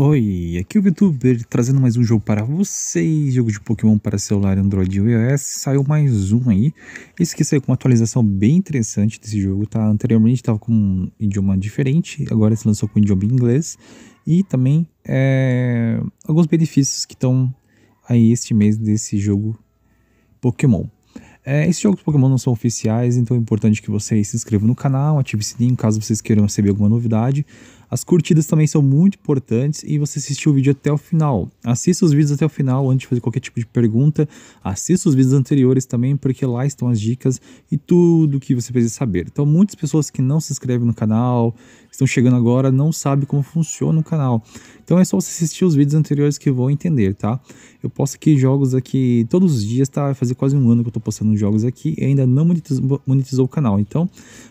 Oi, aqui é o VTuber trazendo mais um jogo para vocês, jogo de Pokémon para celular, Android e iOS, saiu mais um aí, esse que saiu com uma atualização bem interessante desse jogo, tá? Anteriormente estava com um idioma diferente, agora se lançou com um idioma inglês, e também é, alguns benefícios que estão aí este mês desse jogo Pokémon. É, esses jogos Pokémon não são oficiais, então é importante que vocês se inscrevam no canal, ative o sininho caso vocês queiram receber alguma novidade. As curtidas também são muito importantes e você assistiu o vídeo até o final. Assista os vídeos até o final antes de fazer qualquer tipo de pergunta. Assista os vídeos anteriores também, porque lá estão as dicas e tudo que você precisa saber. Então, muitas pessoas que não se inscrevem no canal, estão chegando agora, não sabem como funciona o canal. Então, é só você assistir os vídeos anteriores que vão entender, tá? Eu posto aqui jogos aqui todos os dias, tá? Vai fazer quase um ano que eu tô postando jogos aqui e ainda não monetizou, monetizou o canal. Então,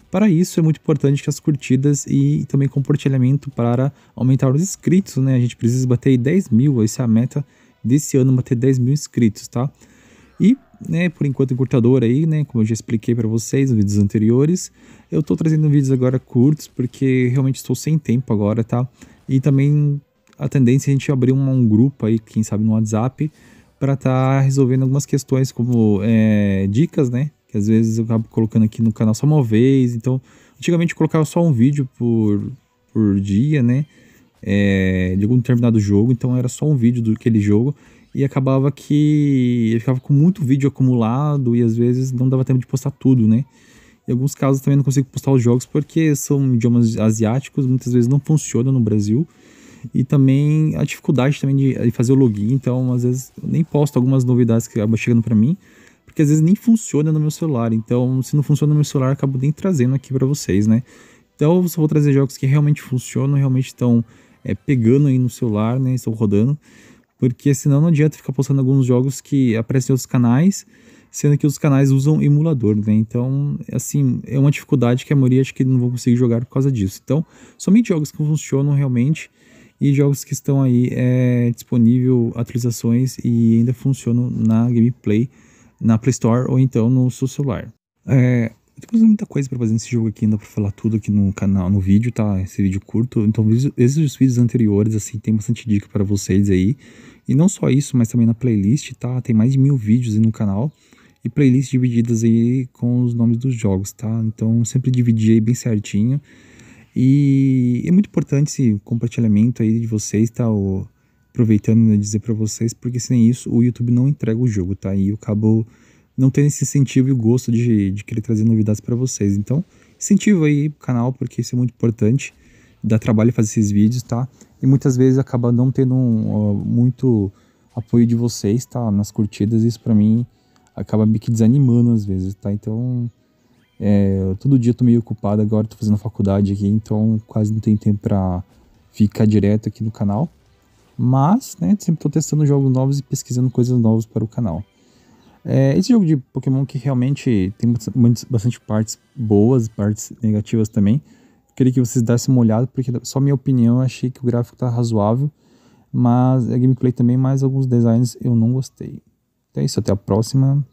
para isso é muito importante as curtidas e também compartilhamento para aumentar os inscritos, né? A gente precisa bater 10 mil, essa é a meta desse ano, bater 10 mil inscritos, tá? E, né, por enquanto encurtador aí, né, como eu já expliquei para vocês nos vídeos anteriores, eu tô trazendo vídeos agora curtos porque realmente estou sem tempo agora, tá? E também a tendência é a gente abrir um, um grupo aí, quem sabe no WhatsApp, para estar tá resolvendo algumas questões como é, dicas, né, que às vezes eu acabo colocando aqui no canal só uma vez. Então, antigamente eu colocava só um vídeo por, por dia, né? É, de algum determinado jogo, então era só um vídeo do aquele jogo e acabava que eu ficava com muito vídeo acumulado e às vezes não dava tempo de postar tudo, né? Em alguns casos também não consigo postar os jogos porque são idiomas asiáticos, muitas vezes não funciona no Brasil e também a dificuldade também de, de fazer o login, então às vezes nem posto algumas novidades que acabam chegando para mim porque às vezes nem funciona no meu celular. Então, se não funciona no meu celular, acabo nem trazendo aqui para vocês, né? Então, eu só vou trazer jogos que realmente funcionam, realmente estão é, pegando aí no celular, né? Estão rodando. Porque senão não adianta ficar postando alguns jogos que aparecem em outros canais, sendo que os canais usam emulador, né? Então, assim, é uma dificuldade que a maioria acho que não vão conseguir jogar por causa disso. Então, somente jogos que funcionam realmente e jogos que estão aí é, disponível atualizações e ainda funcionam na gameplay na Play Store ou então no seu celular. É, fazendo muita coisa para fazer nesse jogo aqui, ainda para falar tudo aqui no canal, no vídeo, tá? Esse vídeo curto. Então, esses vídeos anteriores, assim, tem bastante dica para vocês aí. E não só isso, mas também na playlist, tá? Tem mais de mil vídeos aí no canal. E playlists divididas aí com os nomes dos jogos, tá? Então, sempre dividir aí bem certinho. E é muito importante esse compartilhamento aí de vocês, tá? O, aproveitando né, dizer para vocês, porque sem isso o YouTube não entrega o jogo, tá? E eu acabo não tendo esse incentivo e gosto de, de querer trazer novidades para vocês. Então, incentivo aí o canal, porque isso é muito importante. Dá trabalho fazer esses vídeos, tá? E muitas vezes acaba não tendo um, uh, muito apoio de vocês, tá? Nas curtidas, isso para mim acaba me que desanimando às vezes, tá? Então, é, todo dia eu tô meio ocupado agora, tô fazendo faculdade aqui, então quase não tenho tempo pra ficar direto aqui no canal. Mas, né, sempre estou testando jogos novos e pesquisando coisas novas para o canal. É, esse jogo de Pokémon que realmente tem muitas, bastante partes boas, partes negativas também. Queria que vocês dessem uma olhada, porque só minha opinião, eu achei que o gráfico está razoável. Mas a é gameplay também, mais alguns designs eu não gostei. Então é isso, até a próxima.